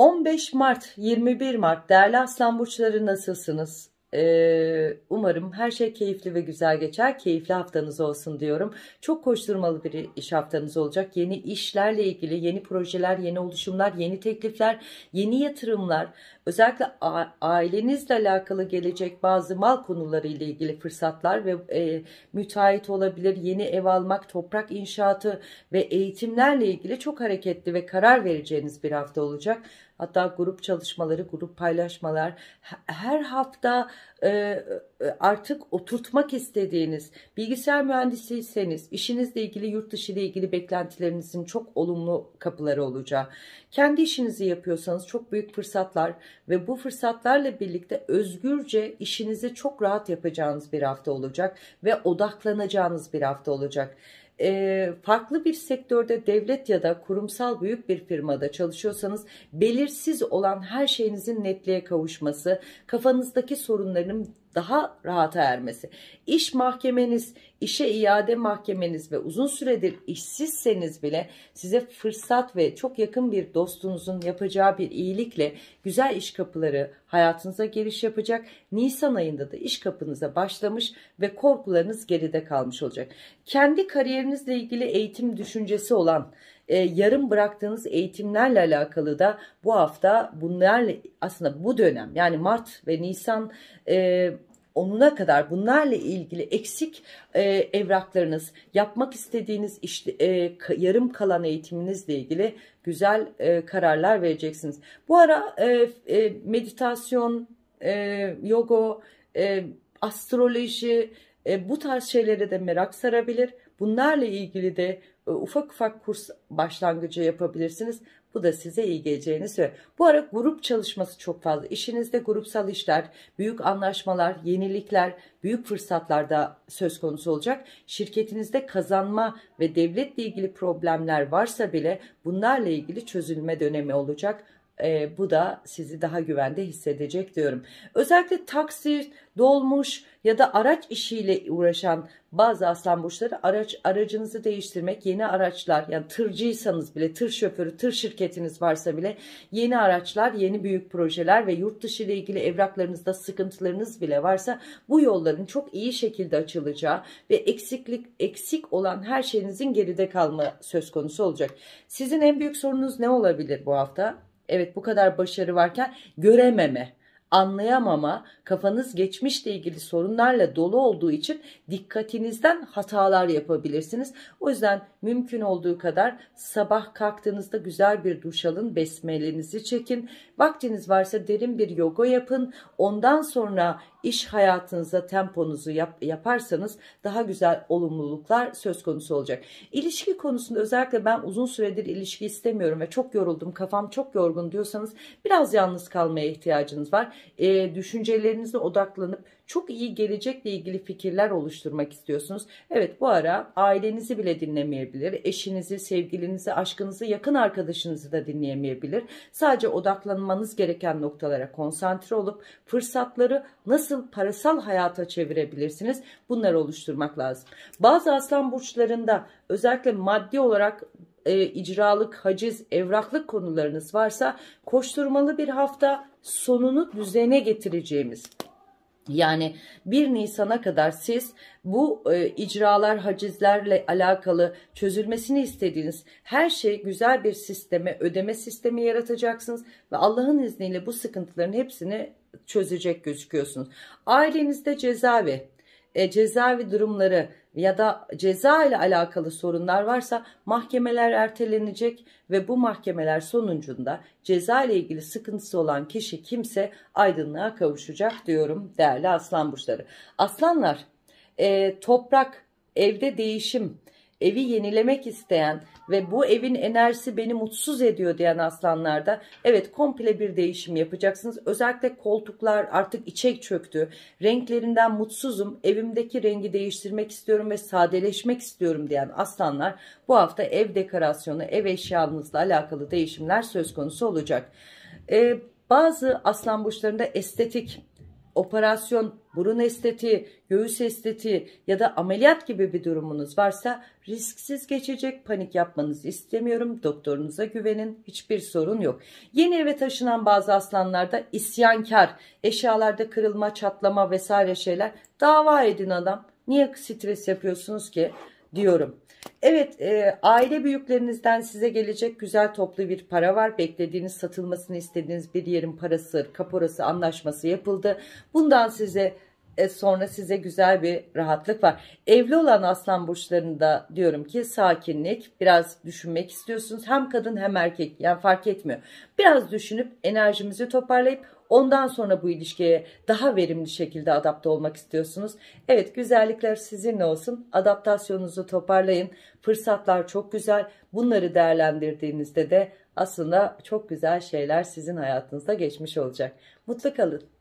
15 Mart 21 Mart değerli aslan burçları nasılsınız? Ee, umarım her şey keyifli ve güzel geçer. Keyifli haftanız olsun diyorum. Çok koşturmalı bir iş haftanız olacak. Yeni işlerle ilgili yeni projeler, yeni oluşumlar, yeni teklifler, yeni yatırımlar, özellikle ailenizle alakalı gelecek bazı mal konuları ile ilgili fırsatlar ve e, müteahhit olabilir, yeni ev almak, toprak inşaatı ve eğitimlerle ilgili çok hareketli ve karar vereceğiniz bir hafta olacak. Hatta grup çalışmaları, grup paylaşmalar her hafta e, e, artık oturtmak istediğiniz bilgisayar mühendisiyseniz işinizle ilgili yurt dışı ile ilgili beklentilerinizin çok olumlu kapıları olacağı. Kendi işinizi yapıyorsanız çok büyük fırsatlar ve bu fırsatlarla birlikte özgürce işinizi çok rahat yapacağınız bir hafta olacak ve odaklanacağınız bir hafta olacak e, farklı bir sektörde devlet ya da kurumsal büyük bir firmada çalışıyorsanız belirsiz olan her şeyinizin netliğe kavuşması, kafanızdaki sorunların daha rahata ermesi. İş mahkemeniz, işe iade mahkemeniz ve uzun süredir işsizseniz bile size fırsat ve çok yakın bir dostunuzun yapacağı bir iyilikle güzel iş kapıları hayatınıza giriş yapacak. Nisan ayında da iş kapınıza başlamış ve korkularınız geride kalmış olacak. Kendi kariyerinizle ilgili eğitim düşüncesi olan e, yarım bıraktığınız eğitimlerle alakalı da bu hafta bunlarla aslında bu dönem yani Mart ve Nisan e, onuna kadar bunlarla ilgili eksik e, evraklarınız, yapmak istediğiniz işte, e, yarım kalan eğitiminizle ilgili güzel e, kararlar vereceksiniz. Bu ara e, e, meditasyon, e, yoga, e, astroloji e, bu tarz şeylere de merak sarabilir. Bunlarla ilgili de e, ufak ufak kurs başlangıcı yapabilirsiniz. Bu da size iyi geleceğini söylüyor. Bu ara grup çalışması çok fazla. İşinizde grupsal işler, büyük anlaşmalar, yenilikler, büyük fırsatlarda söz konusu olacak. Şirketinizde kazanma ve devletle ilgili problemler varsa bile bunlarla ilgili çözülme dönemi olacak e, bu da sizi daha güvende hissedecek diyorum. Özellikle taksir dolmuş ya da araç işiyle uğraşan bazı aslan burçları araç aracınızı değiştirmek, yeni araçlar yani tırcıysanız bile, tır şoförü, tır şirketiniz varsa bile yeni araçlar, yeni büyük projeler ve yurt dışı ile ilgili evraklarınızda sıkıntılarınız bile varsa bu yolların çok iyi şekilde açılacağı ve eksiklik eksik olan her şeyinizin geride kalma söz konusu olacak. Sizin en büyük sorununuz ne olabilir bu hafta? Evet bu kadar başarı varken görememe, anlayamama, kafanız geçmişle ilgili sorunlarla dolu olduğu için dikkatinizden hatalar yapabilirsiniz. O yüzden mümkün olduğu kadar sabah kalktığınızda güzel bir duş alın, besmelenizi çekin. Vaktiniz varsa derin bir yoga yapın. Ondan sonra iş hayatınıza temponuzu yap, yaparsanız daha güzel olumluluklar söz konusu olacak. İlişki konusunda özellikle ben uzun süredir ilişki istemiyorum ve çok yoruldum kafam çok yorgun diyorsanız biraz yalnız kalmaya ihtiyacınız var. E, düşüncelerinize odaklanıp çok iyi gelecekle ilgili fikirler oluşturmak istiyorsunuz. Evet bu ara ailenizi bile dinlemeyebilir. Eşinizi, sevgilinizi, aşkınızı, yakın arkadaşınızı da dinleyemeyebilir. Sadece odaklanmanız gereken noktalara konsantre olup fırsatları nasıl parasal hayata çevirebilirsiniz bunları oluşturmak lazım. Bazı aslan burçlarında özellikle maddi olarak e, icralık, haciz, evraklık konularınız varsa koşturmalı bir hafta sonunu düzene getireceğimiz yani 1 Nisan'a kadar siz bu e, icralar, hacizlerle alakalı çözülmesini istediğiniz her şey güzel bir sisteme, ödeme sistemi yaratacaksınız ve Allah'ın izniyle bu sıkıntıların hepsini çözecek gözüküyorsunuz. Ailenizde cezaevi, e, cezaevi durumları, ya da ceza ile alakalı sorunlar varsa mahkemeler ertelenecek ve bu mahkemeler sonucunda ceza ile ilgili sıkıntısı olan kişi kimse aydınlığa kavuşacak diyorum değerli aslan burçları. Aslanlar e, toprak, evde değişim, evi yenilemek isteyen ve bu evin enerjisi beni mutsuz ediyor diyen aslanlarda evet komple bir değişim yapacaksınız. Özellikle koltuklar artık içe çöktü. Renklerinden mutsuzum. Evimdeki rengi değiştirmek istiyorum ve sadeleşmek istiyorum diyen aslanlar bu hafta ev dekorasyonu, ev eşyanızla alakalı değişimler söz konusu olacak. Ee, bazı aslan burçlarında estetik operasyon, burun estetiği, göğüs estetiği ya da ameliyat gibi bir durumunuz varsa risksiz geçecek. Panik yapmanızı istemiyorum. Doktorunuza güvenin. Hiçbir sorun yok. Yeni eve taşınan bazı aslanlarda isyankar, eşyalarda kırılma, çatlama vesaire şeyler. Dava edin adam. Niye stres yapıyorsunuz ki? diyorum. Evet e, aile büyüklerinizden size gelecek güzel toplu bir para var. Beklediğiniz satılmasını istediğiniz bir yerin parası, kaporası anlaşması yapıldı. Bundan size e, sonra size güzel bir rahatlık var. Evli olan aslan burçlarında diyorum ki sakinlik, biraz düşünmek istiyorsunuz. Hem kadın hem erkek yani fark etmiyor. Biraz düşünüp enerjimizi toparlayıp ondan sonra bu ilişkiye daha verimli şekilde adapte olmak istiyorsunuz. Evet güzellikler sizinle olsun. Adaptasyonunuzu toparlayın. Fırsatlar çok güzel. Bunları değerlendirdiğinizde de aslında çok güzel şeyler sizin hayatınızda geçmiş olacak. Mutlu kalın.